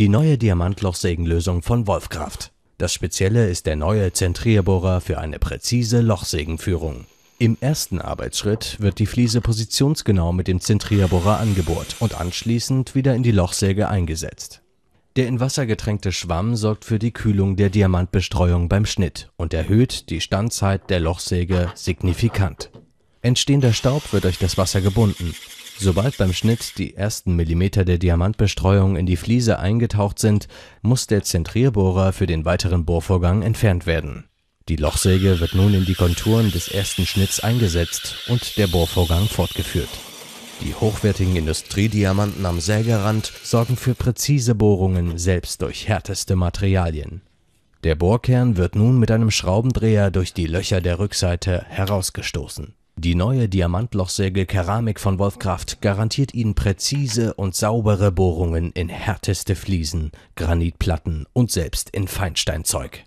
Die neue Diamantlochsägenlösung von Wolfkraft. Das Spezielle ist der neue Zentrierbohrer für eine präzise Lochsägenführung. Im ersten Arbeitsschritt wird die Fliese positionsgenau mit dem Zentrierbohrer angebohrt und anschließend wieder in die Lochsäge eingesetzt. Der in Wasser getränkte Schwamm sorgt für die Kühlung der Diamantbestreuung beim Schnitt und erhöht die Standzeit der Lochsäge signifikant. Entstehender Staub wird durch das Wasser gebunden Sobald beim Schnitt die ersten Millimeter der Diamantbestreuung in die Fliese eingetaucht sind, muss der Zentrierbohrer für den weiteren Bohrvorgang entfernt werden. Die Lochsäge wird nun in die Konturen des ersten Schnitts eingesetzt und der Bohrvorgang fortgeführt. Die hochwertigen Industriediamanten am Sägerrand sorgen für präzise Bohrungen selbst durch härteste Materialien. Der Bohrkern wird nun mit einem Schraubendreher durch die Löcher der Rückseite herausgestoßen die neue Diamantlochsäge Keramik von Wolfkraft garantiert Ihnen präzise und saubere Bohrungen in härteste Fliesen, Granitplatten und selbst in Feinsteinzeug.